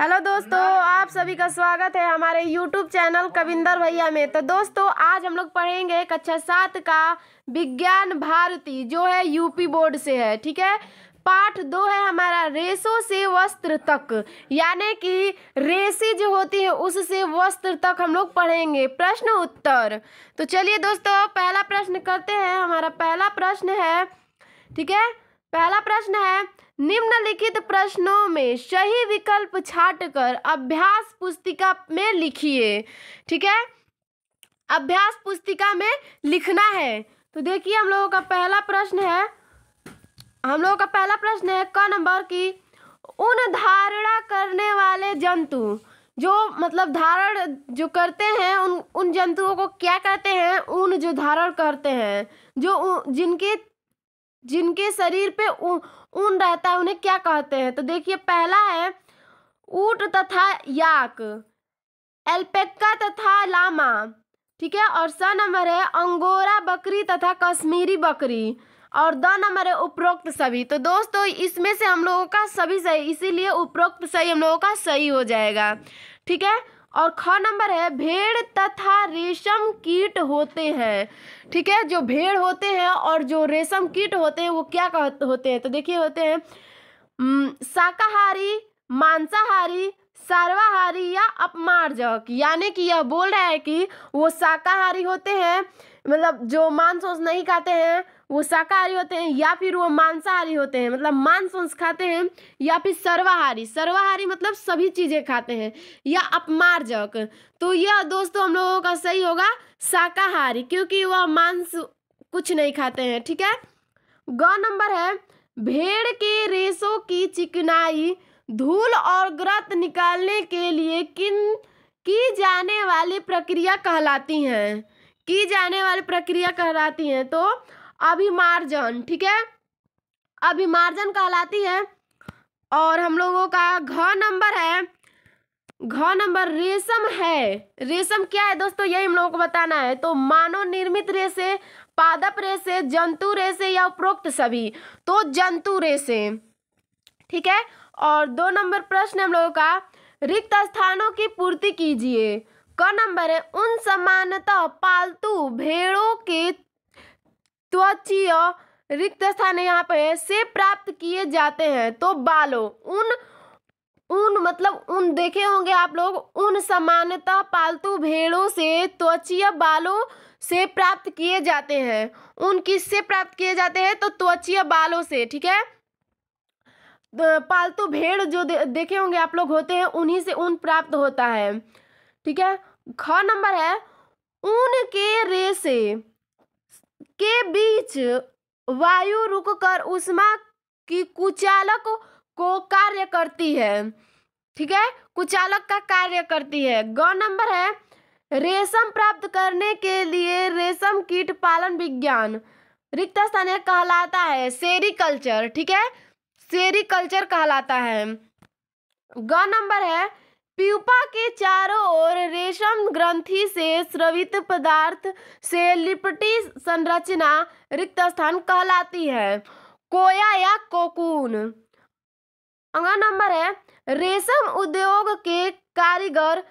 hello दोस्तों आप सभी का स्वागत है हमारे यूट्यूब चैनल कविंदर भैया में तो दोस्तों आज हम लोग पढ़ेंगे कक्षा अच्छा सात का विज्ञान भारती जो है यूपी बोर्ड से है ठीक है पाठ दो है हमारा रेशों से वस्त्र तक यानी कि रेसी जो होती है उससे वस्त्र तक हम लोग पढ़ेंगे प्रश्न उत्तर तो चलिए दोस्तों पहला प्रश्न करते हैं हमारा पहला प्रश्न है ठीक है पहला प्रश्न है निम्नलिखित प्रश्नों में सही विकल्प कर अभ्यास पुस्तिका में लिखिए ठीक है अभ्यास पुस्तिका में लिखना है तो देखिए हम लोगों का पहला प्रश्न है हम लोगों का पहला प्रश्न है क नंबर की उन धारणा करने वाले जंतु जो मतलब धारण जो करते हैं उन उन जंतुओं को क्या कहते हैं उन जो धारण करते हैं जो जिनके जिनके शरीर पे ऊन रहता है उन्हें क्या कहते हैं तो देखिए पहला है ऊट तथा याक एल्पेक्का तथा लामा ठीक है और स नंबर है अंगोरा बकरी तथा कश्मीरी बकरी और द नंबर है उपरोक्त सभी तो दोस्तों इसमें से हम लोगों का सभी सही इसीलिए उपरोक्त सही हम लोगों का सही हो जाएगा ठीक है और ख नंबर है भेड़ तथा रेशम कीट होते हैं ठीक है जो भेड़ होते हैं और जो रेशम कीट होते हैं वो क्या होते हैं तो देखिए होते हैं शाकाहारी मांसाहारी सर्वाहारी या अपमार्जक यानी कि यह बोल रहा है कि वो शाकाहारी होते हैं मतलब जो मांस नहीं खाते हैं वो शाकाहारी होते हैं या फिर वो मांसाहारी होते हैं मतलब मांस वंस खाते हैं या फिर सर्वाहारी सर्वाहारी मतलब सभी चीज़ें खाते हैं या अपमार्जक तो यह दोस्तों हम लोगों का सही होगा शाकाहारी क्योंकि वह मांस कुछ नहीं खाते हैं ठीक है ग नंबर है भेड़ के रेशों की चिकनाई धूल और ग्रत निकालने के लिए किन की जाने वाली प्रक्रिया कहलाती हैं की जाने वाली प्रक्रिया कहलाती हैं तो अभिमार्जन ठीक है अभिमार्जन कहलाती है और हम लोगों का घ नंबर है घ नंबर रेशम है रेशम क्या है दोस्तों यही हम लोगों को बताना है तो मानव निर्मित रेशे पादप रेशे जंतु रेशे या उपरोक्त सभी तो जंतु रेशे ठीक है और दो नंबर प्रश्न हम लोगों का रिक्त स्थानों की पूर्ति कीजिए क नंबर है उन सामान्यतः पालतू भेड़ों के त्वचीय तो रिक्त स्थान यहाँ पे है से प्राप्त किए जाते हैं तो बालों उन उन मतलब उन देखे होंगे आप लोग उन सामान्यतः पालतू भेड़ों से त्वचीय तो बालों से प्राप्त किए जाते हैं उन किससे प्राप्त किए जाते हैं तो त्वचीय बालों से ठीक है पालतू भेड़ जो दे, देखे होंगे आप लोग होते हैं उन्हीं से ऊन प्राप्त होता है ठीक है ख नंबर है ऊन के रेसे के बीच वायु रुककर उष्मा की कुचालक को कार्य करती है ठीक है कुचालक का कार्य करती है ग नंबर है रेशम प्राप्त करने के लिए रेशम कीट पालन विज्ञान रिक्त स्थान कहलाता है सेरिकल्चर ठीक है सेरिकल्चर कहलाता है ग नंबर है प्यूपा के चारों ओर रेशम ग्रंथि से स्रवित पदार्थ से लिपटी संरचना रिक्त स्थान कहलाती है कोया या कोकून अगला नंबर है रेशम उद्योग के कारीगर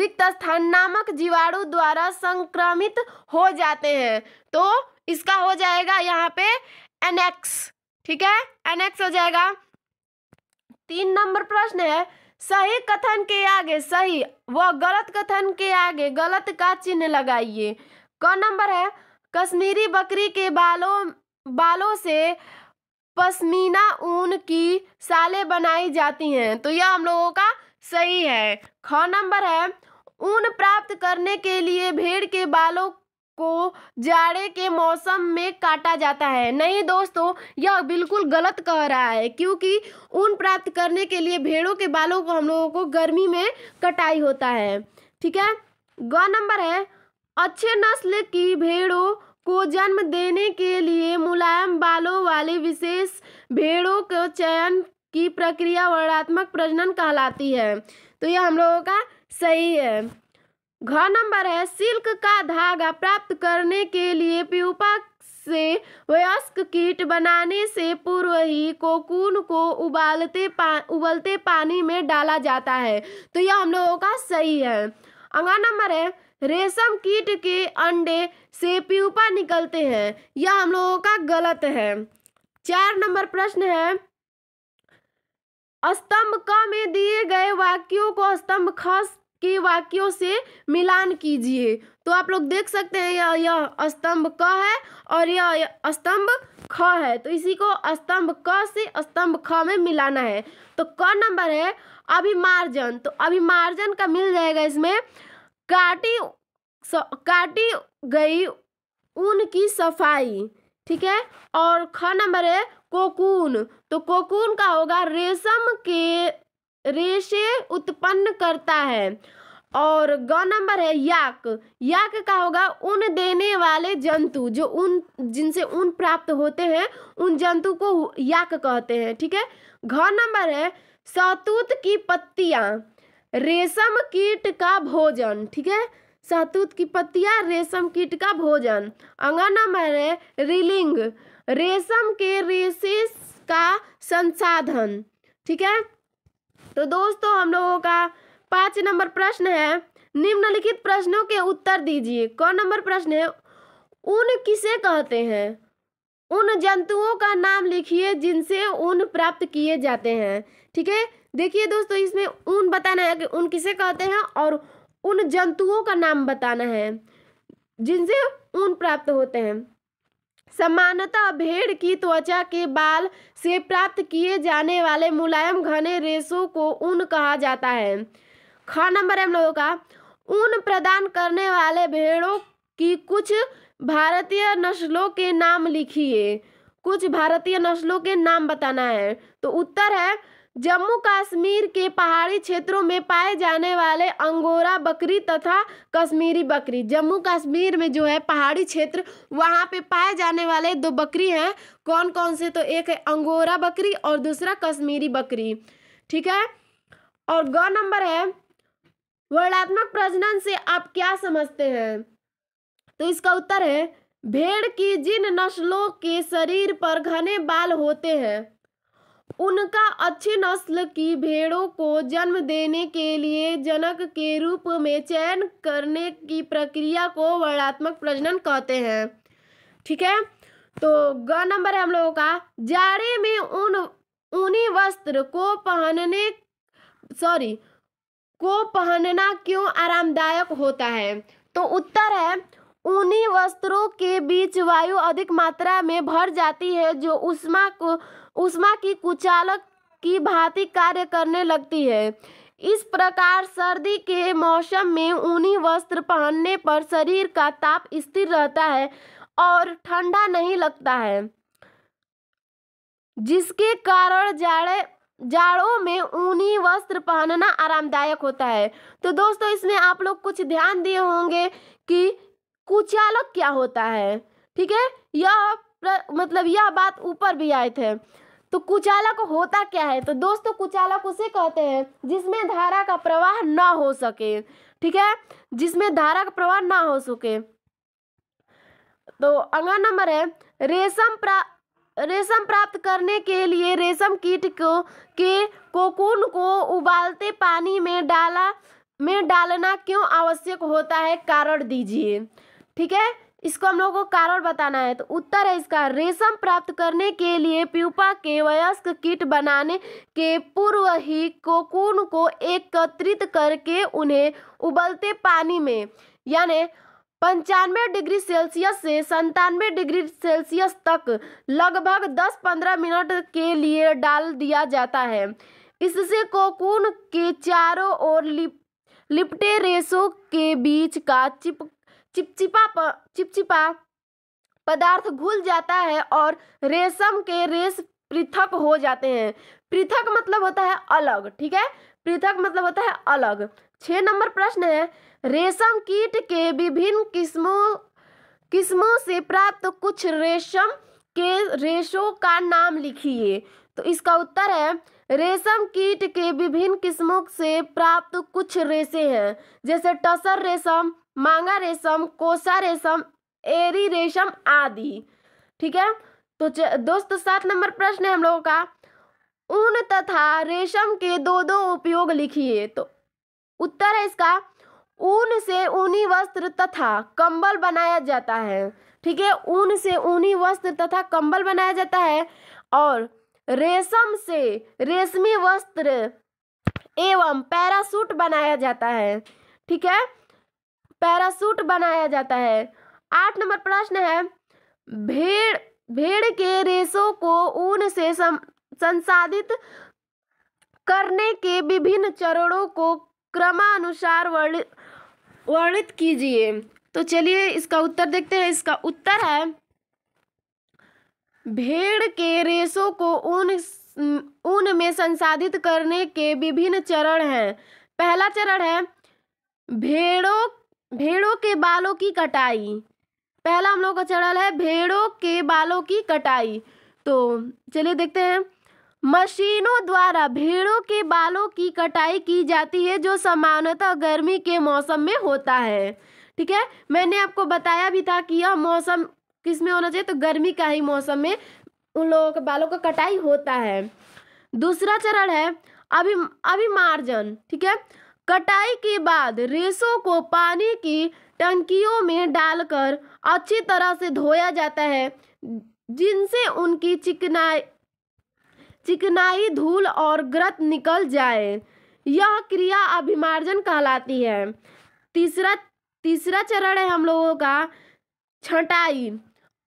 रिक्त स्थान नामक जीवाणु द्वारा संक्रमित हो जाते हैं तो इसका हो जाएगा यहाँ पे एनेक्स ठीक है एनेक्स हो जाएगा तीन नंबर प्रश्न है सही कथन के आगे सही व गलत कथन के आगे गलत का चिन्ह लगाइए कौन नंबर है कश्मीरी बकरी के बालों बालों से पश्मीना ऊन की सालें बनाई जाती हैं तो यह हम लोगों का सही है ख नंबर है ऊन प्राप्त करने के लिए भेड़ के बालों को जाड़े के मौसम में काटा जाता है नहीं दोस्तों यह बिल्कुल गलत कह रहा है क्योंकि ऊन प्राप्त करने के लिए भेड़ों के बालों को हम लोगों को गर्मी में कटाई होता है ठीक है ग नंबर है अच्छे नस्ल की भेड़ों को जन्म देने के लिए मुलायम बालों वाले विशेष भेड़ों के चयन की प्रक्रिया वर्णात्मक प्रजनन कहलाती है तो यह हम लोगों का सही है घ नंबर है सिल्क का धागा प्राप्त करने के लिए प्यूपा से वयस्क कीट बनाने से पूर्व ही कोकून को उबालते पा, उबलते पानी में डाला जाता है तो यह हम लोगों का सही है अगला नंबर है रेशम कीट के अंडे से प्यूपा निकलते हैं यह हम लोगों का गलत है चार नंबर प्रश्न है स्तंभ क में दिए गए वाक्यों को स्तंभ ख के वाक्यों से मिलान कीजिए तो आप लोग देख सकते हैं यह यह स्तंभ क है और यह स्तंभ ख है तो इसी को स्तंभ क से स्तंभ ख में मिलाना है तो क नंबर है अभिमार्जन तो अभिमार्जन का मिल जाएगा इसमें काटी काटी गई ऊन की सफाई ठीक है और ख नंबर है कोकून तो कोकून का होगा रेशम के रेशे उत्पन्न करता है और ग नंबर है याक याक का होगा ऊन देने वाले जंतु जो ऊन जिनसे ऊन प्राप्त होते हैं उन जंतु को याक कहते हैं ठीक है घ नंबर है सातूत की पत्तियाँ रेशम कीट का भोजन ठीक है सातूत की पत्तियाँ रेशम कीट का भोजन अंगा नंबर है रिलिंग रेशम के रेशे का संसाधन ठीक है तो दोस्तों हम लोगों का पाँच नंबर प्रश्न है निम्नलिखित प्रश्नों के उत्तर दीजिए कौन नंबर प्रश्न है ऊन किसे कहते हैं उन जंतुओं का नाम लिखिए जिनसे ऊन प्राप्त किए जाते हैं ठीक है देखिए दोस्तों इसमें ऊन बताना है कि उन किसे कहते हैं और उन जंतुओं का नाम बताना है जिनसे ऊन प्राप्त होते हैं सामान्यतः भेड़ की त्वचा के बाल से प्राप्त किए जाने वाले मुलायम घने रेशों को ऊन कहा जाता है ख नंबर हम लोगों का ऊन प्रदान करने वाले भेड़ों की कुछ भारतीय नस्लों के नाम लिखिए कुछ भारतीय नस्लों के नाम बताना है तो उत्तर है जम्मू कश्मीर के पहाड़ी क्षेत्रों में पाए जाने वाले अंगोरा बकरी तथा कश्मीरी बकरी जम्मू कश्मीर में जो है पहाड़ी क्षेत्र वहाँ पे पाए जाने वाले दो बकरी हैं कौन कौन से तो एक है अंगोरा बकरी और दूसरा कश्मीरी बकरी ठीक है और ग नंबर है वर्णात्मक प्रजनन से आप क्या समझते हैं तो इसका उत्तर है भेड़ की जिन नस्लों के शरीर पर घने बाल होते हैं उनका अच्छी नस्ल की भेड़ों को जन्म देने के लिए जनक के रूप में चयन करने की प्रक्रिया को वर्णात्मक प्रजनन कहते हैं ठीक है तो ग नंबर है हम लोगों का जाड़े में उन ऊनी वस्त्र को पहनने सॉरी को पहनना क्यों आरामदायक होता है तो उत्तर है ऊनी वस्त्रों के बीच वायु अधिक मात्रा में भर जाती है जो उष्मा को उष्मा की कुचालक की भांति कार्य करने लगती है इस प्रकार सर्दी के मौसम में ऊनी वस्त्र पहनने पर शरीर का ताप स्थिर रहता है और ठंडा नहीं लगता है जिसके कारण जाड़े जाड़ों में ऊनी वस्त्र पहनना आरामदायक होता है तो दोस्तों इसमें आप लोग कुछ ध्यान दिए होंगे कि कुचालक क्या होता है ठीक है यह मतलब यह बात ऊपर भी आए थे तो कुचालक होता क्या है तो दोस्तों कुचालक उसे कहते हैं जिसमें धारा का प्रवाह ना हो सके ठीक है जिसमें धारा का प्रवाह ना हो सके तो अगला नंबर है रेशम प्रा रेशम प्राप्त करने के लिए रेशम कीट को के कोकून को उबालते पानी में डाला में डालना क्यों आवश्यक होता है कारण दीजिए ठीक है इसको हम लोगों को कारण बताना है तो उत्तर है इसका रेशम प्राप्त करने के लिए प्यूपा के वयस्क कीट बनाने के पूर्व ही कोकून को एकत्रित करके उन्हें उबलते पानी में यानी पंचानवे डिग्री सेल्सियस से संतानवे डिग्री सेल्सियस तक लगभग 10-15 मिनट के लिए डाल दिया जाता है इससे कोकून के चारों ओर लिप लिपटे रेशों के बीच का चिप चिपचिपा प, चिपचिपा पदार्थ घुल जाता है और रेशम के रेश पृथक हो जाते हैं पृथक मतलब होता है अलग ठीक है पृथक मतलब होता है अलग छ नंबर प्रश्न है रेशम कीट के विभिन्न किस्मों किस्मों से प्राप्त कुछ रेशम के रेशों का नाम लिखिए तो इसका उत्तर है रेशम कीट के विभिन्न किस्मों से प्राप्त कुछ रेशे हैं जैसे टसर रेशम मांगा रेशम कोसा रेशम एरी रेशम आदि ठीक है तो दोस्तों सात नंबर प्रश्न है हम लोगों का ऊन तथा रेशम के दो दो उपयोग लिखिए तो उत्तर है इसका ऊन से ऊनी वस्त्र तथा कंबल बनाया जाता है ठीक है ऊन से ऊनी वस्त्र तथा कंबल बनाया जाता है और रेशम से रेशमी वस्त्र एवं पैरासूट बनाया जाता है ठीक है पैरासूट बनाया जाता है आठ नंबर प्रश्न है भेड़ भेड़ के रेशों को ऊन से संसाधित करने के विभिन्न चरणों को क्रमानुसार वर्णित कीजिए तो चलिए इसका उत्तर देखते हैं इसका उत्तर है भेड़ के रेशों को ऊन ऊन में संसाधित करने के विभिन्न चरण हैं पहला चरण है भेड़ों भेड़ों के बालों की कटाई पहला हम लोग का चैनल है भेड़ों के बालों की कटाई तो चलिए देखते हैं मशीनों द्वारा भेड़ों के बालों की कटाई की जाती है जो सामान्यतः गर्मी के मौसम में होता है ठीक है मैंने आपको बताया भी था कि यह मौसम किस में होना चाहिए तो गर्मी का ही मौसम में उन लोगों के बालों का कटाई होता है दूसरा चरण है अभी अभिमार्जन ठीक है कटाई के बाद रेशों को पानी की टंकियों में डालकर अच्छी तरह से धोया जाता है जिनसे उनकी चिकनाई चिकनाई धूल और ग्रत निकल जाए यह क्रिया अभिमार्जन कहलाती है तीसरा तीसरा चरण है हम लोगों का छटाई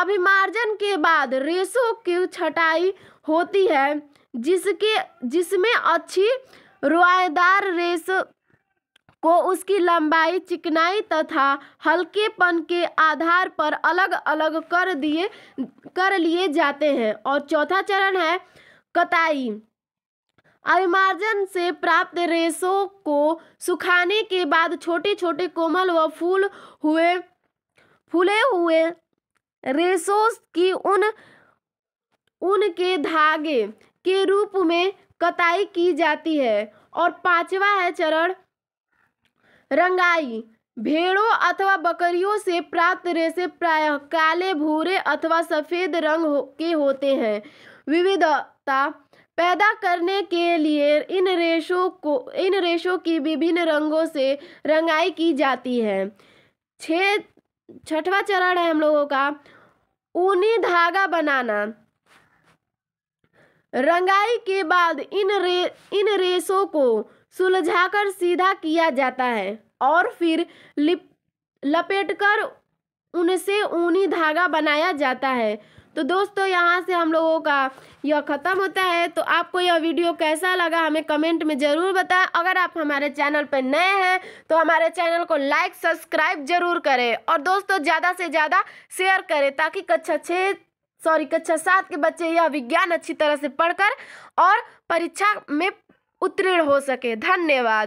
अभिमार्जन के बाद रेशों की छटाई होती है जिसके जिसमें अच्छी रुआदार रेस को उसकी लंबाई चिकनाई तथा हल्केपन के आधार पर अलग अलग कर दिए कर लिए जाते हैं और चौथा चरण है कताई अभिमार्जन से प्राप्त रेशों को सुखाने के बाद छोटे छोटे कोमल व फूल हुए फूले हुए रेशों की उन उनके धागे के रूप में कताई की जाती है और पांचवा है चरण रंगाई भेड़ों अथवा बकरियों से प्राप्त रेशे प्रायः काले भूरे अथवा सफ़ेद रंग हो, के होते हैं विविधता पैदा करने के लिए इन रेशों को इन रेशों की विभिन्न रंगों से रंगाई की जाती है छ छठवा चरण है हम लोगों का ऊनी धागा बनाना रंगाई के बाद इन रे इन रेशों को सुलझाकर सीधा किया जाता है और फिर लिप लपेटकर उनसे ऊनी धागा बनाया जाता है तो दोस्तों यहाँ से हम लोगों का यह ख़त्म होता है तो आपको यह वीडियो कैसा लगा हमें कमेंट में ज़रूर बताएं अगर आप हमारे चैनल पर नए हैं तो हमारे चैनल को लाइक सब्सक्राइब जरूर करें और दोस्तों ज़्यादा से ज़्यादा शेयर करें ताकि कक्षा छः सॉरी कक्षा सात के बच्चे यह विज्ञान अच्छी तरह से पढ़कर और परीक्षा में उत्तीर्ण हो सके धन्यवाद